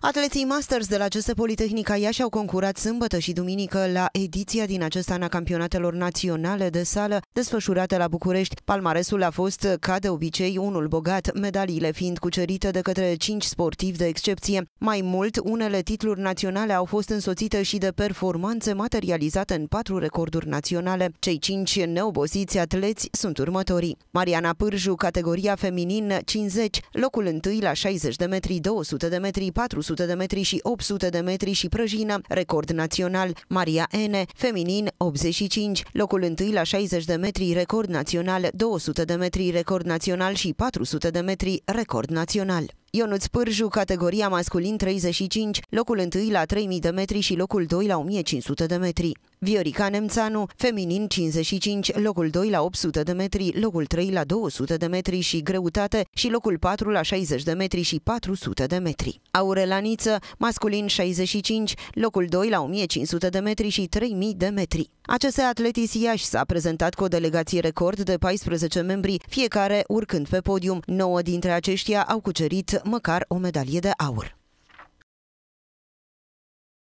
Atleții Masters de la CS Politehnica Iași au concurat sâmbătă și duminică la ediția din acest an a campionatelor naționale de sală desfășurate la București. Palmaresul a fost, ca de obicei, unul bogat, medaliile fiind cucerite de către cinci sportivi de excepție. Mai mult, unele titluri naționale au fost însoțite și de performanțe materializate în patru recorduri naționale. Cei cinci neobosiți atleți sunt următorii. Mariana Pârju, categoria feminin 50, locul întâi la 60 de metri, 200 de metri, 400 200 de metri și 800 de metri și prăjina, record național. Maria Ene, feminin, 85, locul întâi la 60 de metri, record național, 200 de metri, record național și 400 de metri, record național. Ionuț Pârju, categoria masculin 35, locul întâi la 3000 de metri și locul 2 la 1500 de metri. Viorica Nemțanu, feminin 55, locul 2 la 800 de metri, locul 3 la 200 de metri și greutate și locul 4 la 60 de metri și 400 de metri. Aurelaniță, masculin 65, locul 2 la 1500 de metri și 3000 de metri. Aceste atletis Iași s-a prezentat cu o delegație record de 14 membri, fiecare urcând pe podium. 9 dintre aceștia au cucerit măcar o medalie de aur.